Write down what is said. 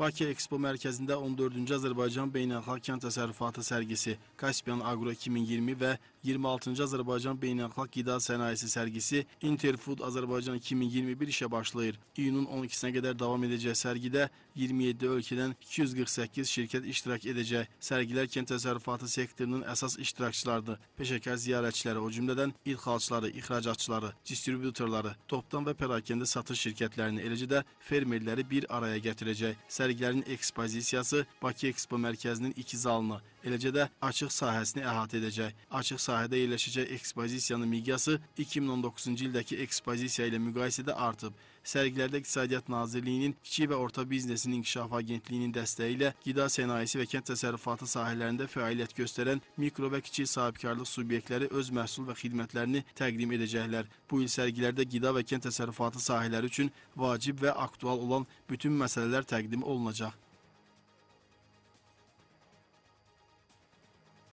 Bakı Expo mərkəzində 14-cü Azərbaycan Beynəlxalq Kənd Təsərrüfatı sərgisi, Kaspiyan Agro 2020 və 26. Azərbaycan Beynəlxalq Qida Sənayesi sərgisi Interfood Azərbaycan 2021 işə başlayır. İyunun 12-sinə qədər davam edəcək sərgidə 27 ölkədən 248 şirkət iştirak edəcək. Sərgilər kənd təsərrüfatı sektorunun əsas iştirakçılarıdır. Peşəkar ziyarətçiləri, o cümlədən idxalçıları, ixracatçıları, distribütorları, topdan və perakəndə satış şirkətlərini, eləcə də fermerləri bir araya gətirəcək. Sərgilərin ekspozisiyası Bakı Ekspo Mərkəzinin iki zalını, eləcə də açıq sahəsini əhatə edəcək. Açıq sahədə yerləşəcək ekspozisiyanın miqyası 2019-cu ildəki ekspozisiya ilə müqayisədə artıb. Sərgilərdə İqtisadiyyat Nazirliyinin Kiçik və Orta Biznesin İnkişaf Agentliyinin dəstəyi ilə qida sənayesi və kənd təsərrüfatı sahələrində fəaliyyət göstərən mikro və kiçik sahibkarlıq subyektləri öz məhsul və xidmətlərini təqdim edəcəklər. Bu il sərgilərdə qida və kənd təsərrüfatı sahələri üçün vacib və aktual olan bütün məsələlər təqdim olunacaq.